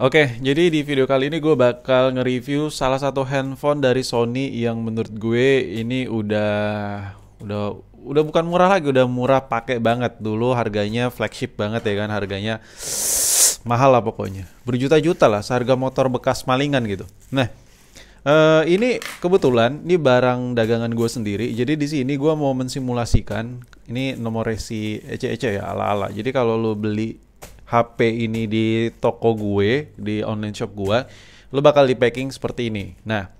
Oke, jadi di video kali ini gue bakal nge-review salah satu handphone dari Sony yang menurut gue ini udah udah udah bukan murah lagi, udah murah pakai banget. Dulu harganya flagship banget ya kan, harganya mahal lah pokoknya. Berjuta-juta lah, seharga motor bekas malingan gitu. Nah, Uh, ini kebetulan ini barang dagangan gue sendiri. Jadi di sini gue mau mensimulasikan ini nomor resi ece-ece ya ala-ala. Jadi kalau lo beli HP ini di toko gue, di online shop gue, lo bakal di packing seperti ini. Nah,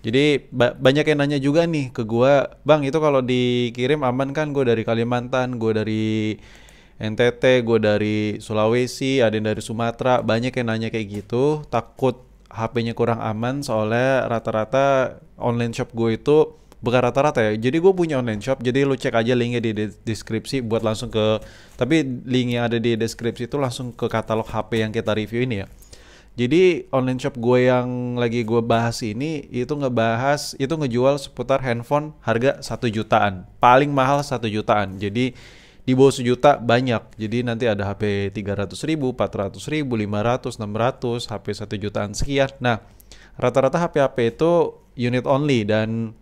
jadi ba banyak yang nanya juga nih ke gue, bang itu kalau dikirim aman kan? Gue dari Kalimantan, gue dari NTT, gue dari Sulawesi, ada yang dari Sumatera, banyak yang nanya kayak gitu, takut HP-nya kurang aman soalnya rata-rata online shop gue itu bukan rata-rata ya. Jadi gue punya online shop. Jadi lu cek aja linknya di deskripsi buat langsung ke. Tapi link yang ada di deskripsi itu langsung ke katalog HP yang kita review ini ya. Jadi online shop gue yang lagi gue bahas ini itu ngebahas itu ngejual seputar handphone harga satu jutaan, paling mahal satu jutaan. Jadi di bawah sejuta banyak. Jadi nanti ada HP 300 ribu, 400 ribu, 500, 600, HP satu jutaan sekian. Nah, rata-rata HP-HP itu unit only dan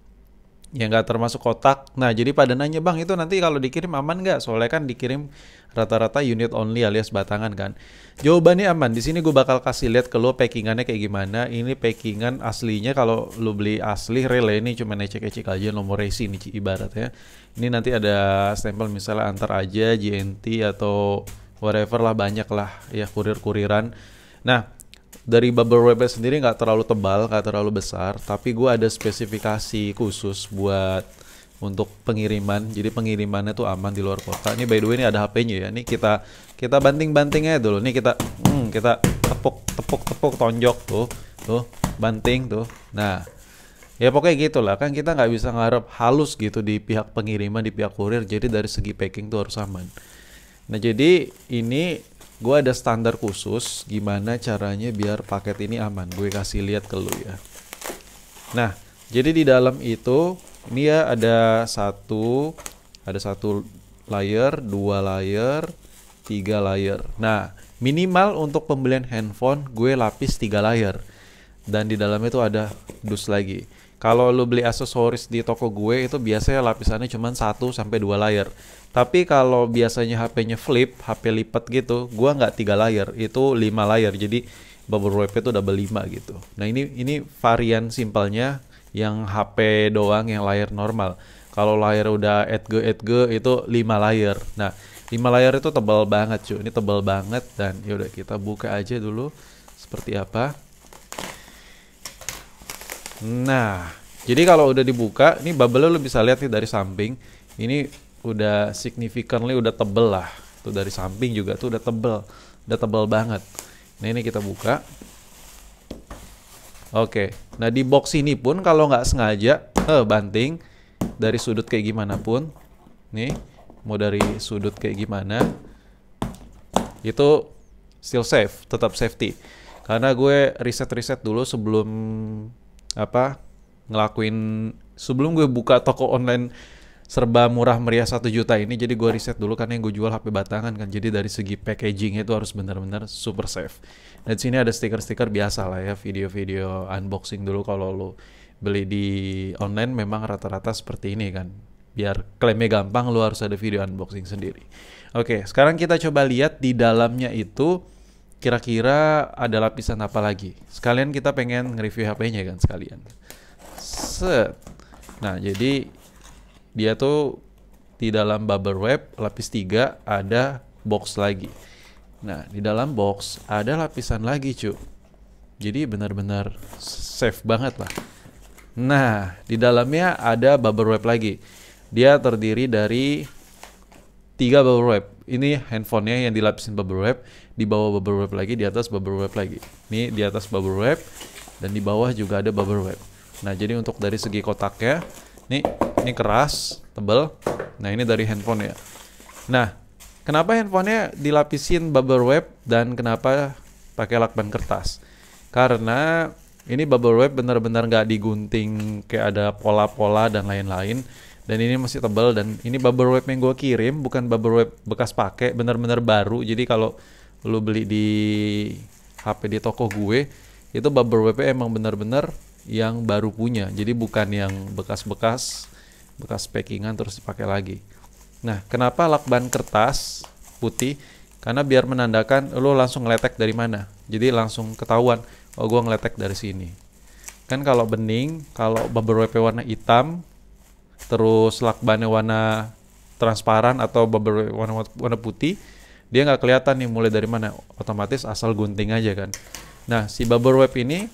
yang nggak termasuk kotak. Nah, jadi pada nanya bang itu nanti kalau dikirim aman nggak? Soalnya kan dikirim rata-rata unit only alias batangan kan. Jawabannya aman. Di sini gue bakal kasih lihat ke lo packingannya kayak gimana. Ini packingan aslinya kalau lo beli asli relay ini cuma ngecek ecek aja nomor resi ini ibarat ya. Ini nanti ada stempel misalnya antar aja, JNT atau whatever lah banyak lah ya kurir-kuriran. Nah, dari bubble wrap sendiri nggak terlalu tebal, nggak terlalu besar, tapi gue ada spesifikasi khusus buat untuk pengiriman. Jadi pengirimannya tuh aman di luar kota. Ini by the way ini ada HP-nya ya. Ini kita kita banting-bantingnya dulu. Ini kita hmm, kita tepuk tepuk tepuk tonjok tuh. Tuh, banting tuh. Nah, ya pokoknya gitu lah kan kita nggak bisa ngarep halus gitu di pihak pengiriman di pihak kurir jadi dari segi packing tuh harus aman nah jadi ini gue ada standar khusus gimana caranya biar paket ini aman gue kasih lihat ke lu ya nah jadi di dalam itu ini ya ada satu ada satu layer dua layer tiga layer nah minimal untuk pembelian handphone gue lapis tiga layer dan di dalamnya itu ada dus lagi kalau lo beli aksesoris di toko gue itu biasanya lapisannya cuma 1 sampai dua layer. Tapi kalau biasanya HP-nya flip, HP lipat gitu, gua nggak tiga layar, itu lima layar. Jadi bubble wrap itu double lima gitu. Nah ini ini varian simpelnya yang HP doang yang layar normal. Kalau layar udah edge edge itu lima layar. Nah lima layar itu tebal banget cuy ini tebal banget dan ya udah kita buka aja dulu seperti apa nah jadi kalau udah dibuka ini bubble lo bisa lihat nih dari samping ini udah significantly udah tebel lah tuh dari samping juga tuh udah tebel udah tebel banget nah ini kita buka Oke, nah di box ini pun kalau nggak sengaja eh, banting dari sudut kayak gimana pun, nih mau dari sudut kayak gimana, itu still safe, tetap safety. Karena gue riset-riset dulu sebelum apa ngelakuin sebelum gue buka toko online serba murah meriah satu juta ini jadi gue riset dulu kan yang gue jual HP batangan kan jadi dari segi packaging itu harus benar-benar super safe dan sini ada stiker-stiker biasa lah ya video-video unboxing dulu kalau lo beli di online memang rata-rata seperti ini kan biar klaimnya gampang lo harus ada video unboxing sendiri oke sekarang kita coba lihat di dalamnya itu kira-kira ada lapisan apa lagi sekalian kita pengen nge-review HP-nya kan sekalian set nah jadi dia tuh di dalam bubble wrap lapis 3 ada box lagi. Nah, di dalam box ada lapisan lagi, cu. Jadi benar-benar safe banget lah. Nah, di dalamnya ada bubble wrap lagi. Dia terdiri dari tiga bubble wrap. Ini handphonenya yang dilapisin bubble wrap, di bawah bubble wrap lagi, di atas bubble wrap lagi. Ini di atas bubble wrap dan di bawah juga ada bubble wrap. Nah, jadi untuk dari segi kotaknya, nih ini keras tebel nah ini dari handphone ya nah kenapa handphonenya dilapisin bubble wrap dan kenapa pakai lakban kertas karena ini bubble wrap benar-benar nggak digunting kayak ada pola-pola dan lain-lain dan ini masih tebal dan ini bubble wrap yang gue kirim bukan bubble wrap bekas pakai benar-benar baru jadi kalau lo beli di HP di toko gue itu bubble wrap emang benar-benar yang baru punya jadi bukan yang bekas-bekas bekas packingan terus dipakai lagi. Nah, kenapa lakban kertas putih? Karena biar menandakan lo langsung ngeletek dari mana. Jadi langsung ketahuan, oh gue ngeletek dari sini. Kan kalau bening, kalau bubble wrap warna hitam, terus lakbannya warna transparan atau bubble warna, warna putih, dia nggak kelihatan nih mulai dari mana. Otomatis asal gunting aja kan. Nah, si bubble wrap ini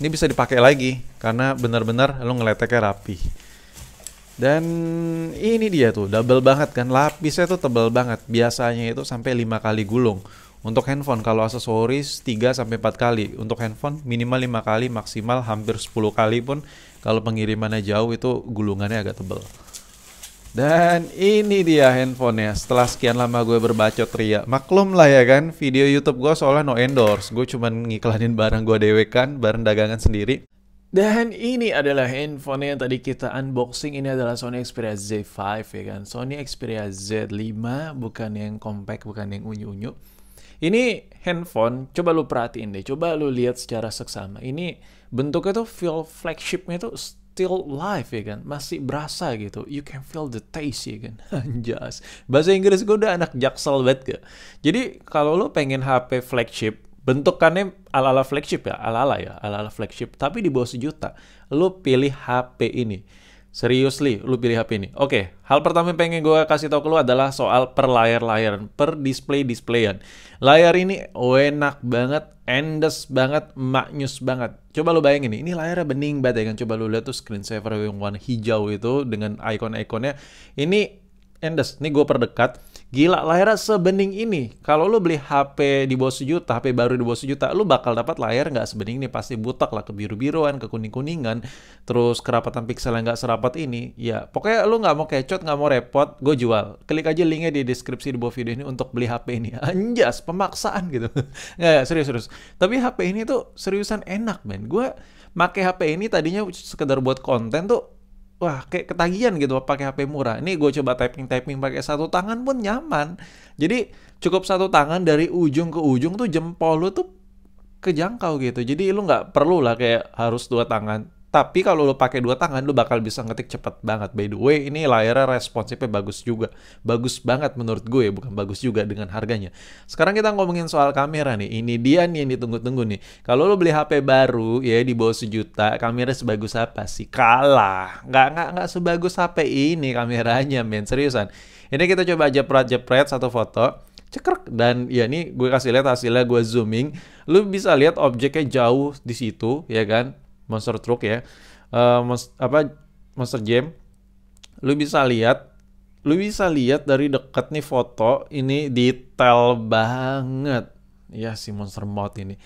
ini bisa dipakai lagi karena benar-benar lo ngeleteknya rapi. Dan ini dia tuh double banget kan lapisnya tuh tebal banget. Biasanya itu sampai 5 kali gulung. Untuk handphone kalau aksesoris 3 sampai 4 kali. Untuk handphone minimal 5 kali, maksimal hampir 10 kali pun kalau pengirimannya jauh itu gulungannya agak tebal. Dan ini dia handphonenya setelah sekian lama gue berbacot ria. Maklum lah ya kan, video YouTube gue seolah no endorse. Gue cuman ngiklanin barang gue dewekan, barang dagangan sendiri. Dan ini adalah handphone yang tadi kita unboxing. Ini adalah Sony Xperia Z5 ya kan. Sony Xperia Z5 bukan yang compact, bukan yang unyu-unyu. Ini handphone, coba lu perhatiin deh. Coba lu lihat secara seksama. Ini bentuknya tuh feel flagshipnya tuh still live ya kan. Masih berasa gitu. You can feel the taste ya kan. Anjas. Bahasa Inggris gue udah anak jaksel banget gak? Jadi kalau lu pengen HP flagship bentukannya ala-ala flagship ya, ala-ala ya, ala-ala flagship, tapi di bawah sejuta, lu pilih HP ini. Seriously, lu pilih HP ini. Oke, okay, hal pertama yang pengen gue kasih tau ke lu adalah soal per layar layar per display-displayan. Layar ini enak banget, endes banget, maknyus banget. Coba lu bayangin nih, ini layarnya bening banget ya kan. Coba lu lihat tuh screensaver yang warna hijau itu dengan icon-iconnya. Ini endes, ini gue perdekat Gila, layarnya sebening ini. Kalau lo beli HP di bawah sejuta, HP baru di bawah sejuta, lu bakal dapat layar nggak sebening ini. Pasti butak lah, kebiru-biruan, kekuning-kuningan, terus kerapatan pixel yang nggak serapat ini. Ya, pokoknya lo nggak mau kecot, nggak mau repot, gue jual. Klik aja linknya di deskripsi di bawah video ini untuk beli HP ini. Anjas, pemaksaan gitu. nggak, serius-serius. Tapi HP ini tuh seriusan enak, men. Gue make HP ini tadinya sekedar buat konten tuh wah kayak ketagihan gitu pakai HP murah. Ini gue coba typing typing pakai satu tangan pun nyaman. Jadi cukup satu tangan dari ujung ke ujung tuh jempol lu tuh kejangkau gitu. Jadi lu nggak perlu lah kayak harus dua tangan. Tapi kalau lo pakai dua tangan, lo bakal bisa ngetik cepet banget. By the way, ini layarnya responsifnya bagus juga. Bagus banget menurut gue, bukan bagus juga dengan harganya. Sekarang kita ngomongin soal kamera nih. Ini dia nih yang ditunggu-tunggu nih. Kalau lo beli HP baru, ya di bawah sejuta, kamera sebagus apa sih? Kalah. Nggak, nggak, nggak sebagus HP ini kameranya, men. Seriusan. Ini kita coba jepret-jepret satu foto cekrek dan ya ini gue kasih lihat hasilnya gue zooming lu bisa lihat objeknya jauh di situ ya kan monster truck ya uh, eh, monster, apa monster jam lu bisa lihat lu bisa lihat dari dekat nih foto ini detail banget ya si monster mod ini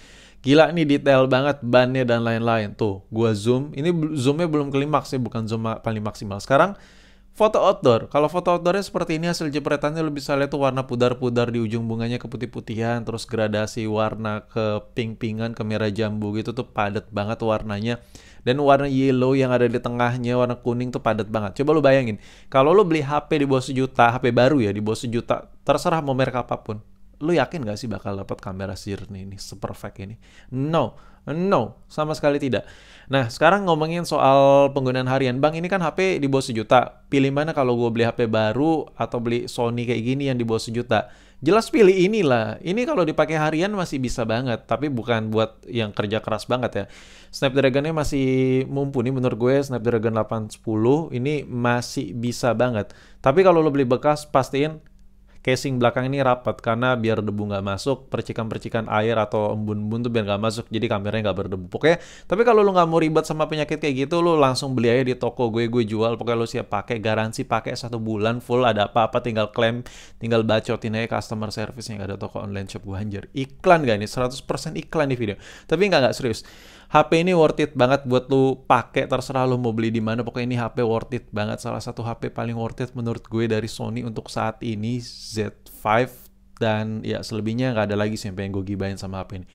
gila nih detail banget bannya dan lain-lain tuh gua zoom ini zoomnya belum klimaks ya bukan zoom paling maksimal sekarang Foto outdoor. Kalau foto outdoornya seperti ini hasil jepretannya lo bisa lihat tuh warna pudar-pudar di ujung bunganya ke putih-putihan, terus gradasi warna ke pink-pingan, ke merah jambu gitu tuh padat banget warnanya. Dan warna yellow yang ada di tengahnya, warna kuning tuh padat banget. Coba lo bayangin, kalau lo beli HP di bawah sejuta, HP baru ya di bawah sejuta, terserah mau merek apapun lu yakin gak sih bakal dapat kamera jernih ini seperfect ini? No, no, sama sekali tidak. Nah, sekarang ngomongin soal penggunaan harian. Bang, ini kan HP di bawah sejuta. Pilih mana kalau gue beli HP baru atau beli Sony kayak gini yang di bawah sejuta? Jelas pilih inilah. Ini kalau dipakai harian masih bisa banget, tapi bukan buat yang kerja keras banget ya. Snapdragonnya masih mumpuni menurut gue, Snapdragon 810 ini masih bisa banget. Tapi kalau lo beli bekas, pastiin casing belakang ini rapat karena biar debu nggak masuk, percikan-percikan air atau embun-embun tuh biar nggak masuk, jadi kameranya nggak berdebu. Pokoknya, tapi kalau lo nggak mau ribet sama penyakit kayak gitu, lo langsung beli aja di toko gue, gue jual. Pokoknya lo siap pakai, garansi pakai satu bulan full, ada apa-apa tinggal klaim, tinggal bacotin aja customer service yang ada toko online shop gue anjir. Iklan gak ini? 100% iklan di video. Tapi nggak nggak serius. HP ini worth it banget buat lu pakai terserah lu mau beli di mana pokoknya ini HP worth it banget salah satu HP paling worth it menurut gue dari Sony untuk saat ini Z5 dan ya selebihnya nggak ada lagi sih yang pengen gue gibain sama HP ini